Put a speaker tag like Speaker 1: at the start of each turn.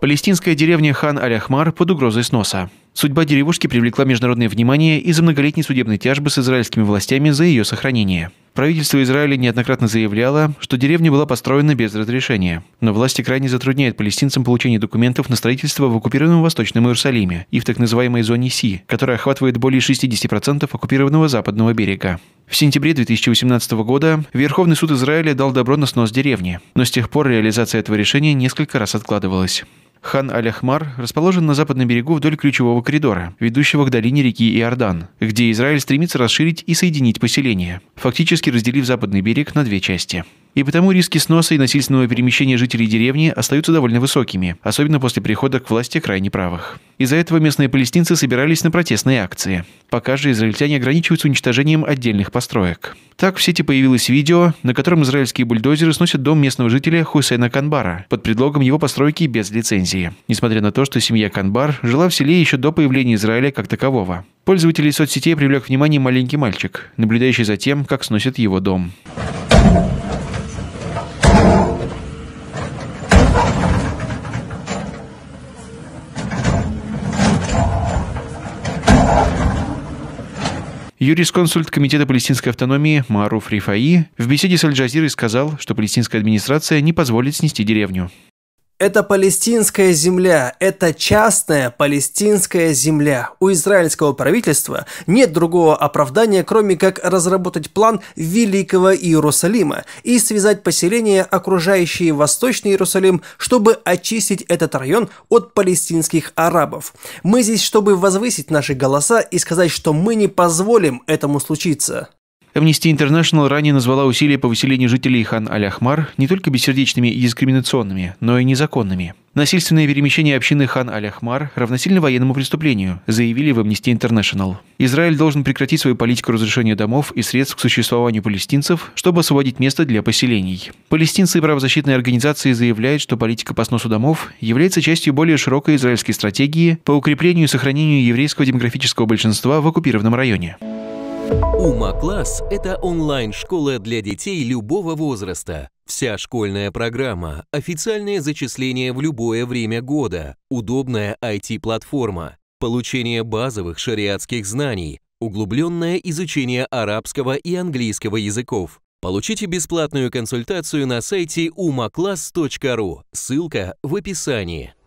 Speaker 1: Палестинская деревня Хан Аляхмар под угрозой сноса. Судьба деревушки привлекла международное внимание из-за многолетней судебной тяжбы с израильскими властями за ее сохранение. Правительство Израиля неоднократно заявляло, что деревня была построена без разрешения. Но власти крайне затрудняют палестинцам получение документов на строительство в оккупированном Восточном Иерусалиме и в так называемой зоне Си, которая охватывает более 60% оккупированного западного берега. В сентябре 2018 года Верховный суд Израиля дал добро на снос деревни, но с тех пор реализация этого решения несколько раз откладывалась. Хан Аляхмар расположен на западном берегу вдоль ключевого коридора, ведущего к долине реки Иордан, где Израиль стремится расширить и соединить поселение, фактически разделив западный берег на две части. И потому риски сноса и насильственного перемещения жителей деревни остаются довольно высокими, особенно после прихода к власти крайне правых. Из-за этого местные палестинцы собирались на протестные акции. Пока же израильтяне ограничиваются уничтожением отдельных построек. Так в сети появилось видео, на котором израильские бульдозеры сносят дом местного жителя Хусейна Канбара под предлогом его постройки без лицензии, несмотря на то, что семья Канбар жила в селе еще до появления Израиля как такового. Пользователей соцсетей привлек внимание маленький мальчик, наблюдающий за тем, как сносят его дом. Юрисконсульт Комитета палестинской автономии Мару Рифаи в беседе с Аль-Джазирой сказал, что палестинская администрация не позволит снести деревню.
Speaker 2: Это палестинская земля, это частная палестинская земля. У израильского правительства нет другого оправдания, кроме как разработать план Великого Иерусалима и связать поселения, окружающие Восточный Иерусалим, чтобы очистить этот район от палестинских арабов. Мы здесь, чтобы возвысить наши голоса и сказать, что мы не позволим этому случиться.
Speaker 1: Amnesty International ранее назвала усилия по выселению жителей хан аляхмар не только бессердечными и дискриминационными, но и незаконными. Насильственное перемещение общины хан аляхмар ахмар равносильно военному преступлению, заявили в Amnesty International. Израиль должен прекратить свою политику разрушения домов и средств к существованию палестинцев, чтобы освободить место для поселений. Палестинцы и правозащитные организации заявляют, что политика по сносу домов является частью более широкой израильской стратегии по укреплению и сохранению еврейского демографического большинства в оккупированном районе.
Speaker 3: Ума-класс – это онлайн-школа для детей любого возраста. Вся школьная программа, официальное зачисление в любое время года, удобная IT-платформа, получение базовых шариатских знаний, углубленное изучение арабского и английского языков. Получите бесплатную консультацию на сайте umaclass.ru, ссылка в описании.